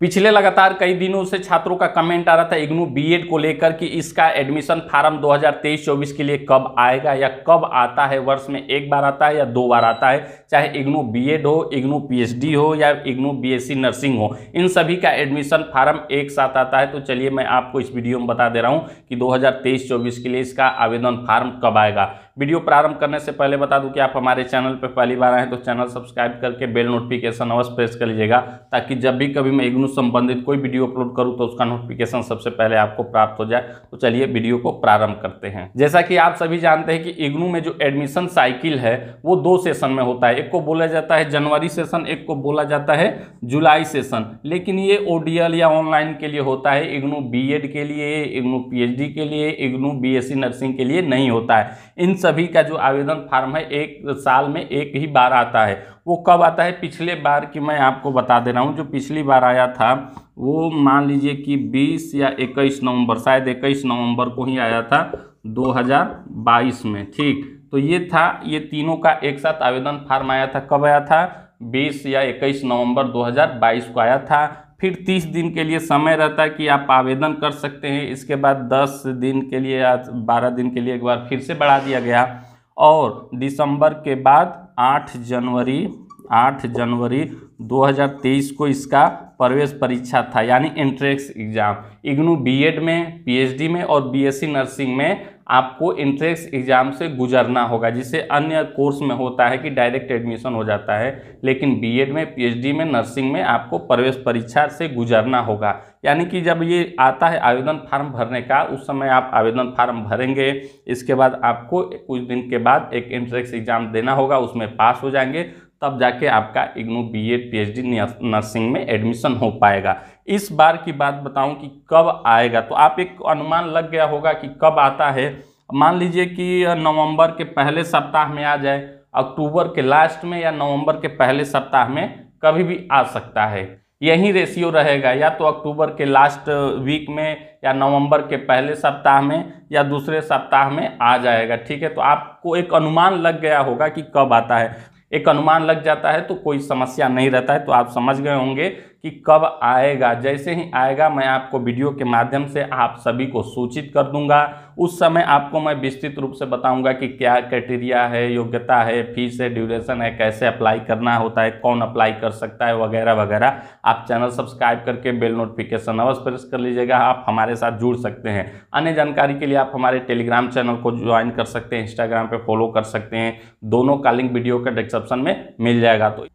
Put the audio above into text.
पिछले लगातार कई दिनों से छात्रों का कमेंट आ रहा था इग्नू बीएड को लेकर कि इसका एडमिशन फार्म 2023-24 के लिए कब आएगा या कब आता है वर्ष में एक बार आता है या दो बार आता है चाहे इग्नू बीएड हो इग्नू पीएचडी हो या इग्नू बीएससी नर्सिंग हो इन सभी का एडमिशन फार्म एक साथ आता है तो चलिए मैं आपको इस वीडियो में बता दे रहा हूँ कि दो हज़ार के लिए इसका आवेदन फार्म कब आएगा वीडियो प्रारंभ करने से पहले बता दूं कि आप हमारे चैनल पर पहली बार आए तो चैनल सब्सक्राइब करके बेल नोटिफिकेशन अवश्य प्रेस कर लीजिएगा ताकि जब भी कभी मैं इग्नू संबंधित कोई वीडियो अपलोड करूँ तो उसका नोटिफिकेशन सबसे पहले आपको प्राप्त हो जाए तो चलिए वीडियो को प्रारंभ करते हैं जैसा कि आप सभी जानते हैं कि इग्नू में जो एडमिशन साइकिल है वो दो सेशन में होता है एक को बोला जाता है जनवरी सेशन एक को बोला जाता है जुलाई सेशन लेकिन ये ओडीएल या ऑनलाइन के लिए होता है इग्नू बीएड के लिए इग्नू पीएचडी के लिए इग्नू बीएससी नर्सिंग e के लिए नहीं होता है इन सभी का जो आवेदन फार्म है एक साल में एक ही बार आता है वो कब आता है पिछले बार की मैं आपको बता दे रहा हूँ जो पिछली बार आया था वो मान लीजिए कि 20 या 21 नवंबर शायद 21 नवंबर को ही आया था 2022 में ठीक तो ये था ये तीनों का एक साथ आवेदन फार्म आया था कब आया था 20 या 21 नवंबर 2022 को आया था फिर तीस दिन के लिए समय रहता है कि आप आवेदन कर सकते हैं इसके बाद दस दिन के लिए या बारह दिन के लिए एक बार फिर से बढ़ा दिया गया और दिसंबर के बाद आठ जनवरी आठ जनवरी 2023 को इसका प्रवेश परीक्षा था यानी एंट्रेंस एग्ज़ाम इग्नू बीएड में पीएचडी में और बीएससी नर्सिंग में आपको एंट्रेंस एग्ज़ाम से गुजरना होगा जिसे अन्य कोर्स में होता है कि डायरेक्ट एडमिशन हो जाता है लेकिन बीएड में पीएचडी में नर्सिंग में आपको प्रवेश परीक्षा से गुजरना होगा यानी कि जब ये आता है आवेदन फार्म भरने का उस समय आप आवेदन फार्म भरेंगे इसके बाद आपको कुछ दिन के बाद एक एंट्रेंस एग्ज़ाम देना होगा उसमें पास हो जाएंगे तब जाके आपका IGNOU B Ed P H D nursing में एडमिशन हो पाएगा इस बार की बात बताऊं कि कब आएगा तो आप एक अनुमान लग गया होगा कि कब आता है मान लीजिए कि नवंबर के पहले सप्ताह में आ जाए अक्टूबर के लास्ट में या नवंबर के पहले सप्ताह में कभी भी आ सकता है यही रेशियो रहेगा या तो अक्टूबर के लास्ट वीक में या नवंबर के पहले सप्ताह में या दूसरे सप्ताह में आ जाएगा ठीक है तो आपको एक अनुमान लग गया होगा कि कब आता है एक अनुमान लग जाता है तो कोई समस्या नहीं रहता है तो आप समझ गए होंगे कि कब आएगा जैसे ही आएगा मैं आपको वीडियो के माध्यम से आप सभी को सूचित कर दूंगा उस समय आपको मैं विस्तृत रूप से बताऊंगा कि क्या क्राइटेरिया है योग्यता है फीस है ड्यूरेशन है कैसे अप्लाई करना होता है कौन अप्लाई कर सकता है वगैरह वगैरह आप चैनल सब्सक्राइब करके बेल नोटिफिकेशन अवश्य प्रेस कर लीजिएगा आप हमारे साथ जुड़ सकते हैं अन्य जानकारी के लिए आप हमारे टेलीग्राम चैनल को ज्वाइन कर सकते हैं इंस्टाग्राम पर फॉलो कर सकते हैं दोनों का लिंक वीडियो का डिस्क्रिप्शन में मिल जाएगा तो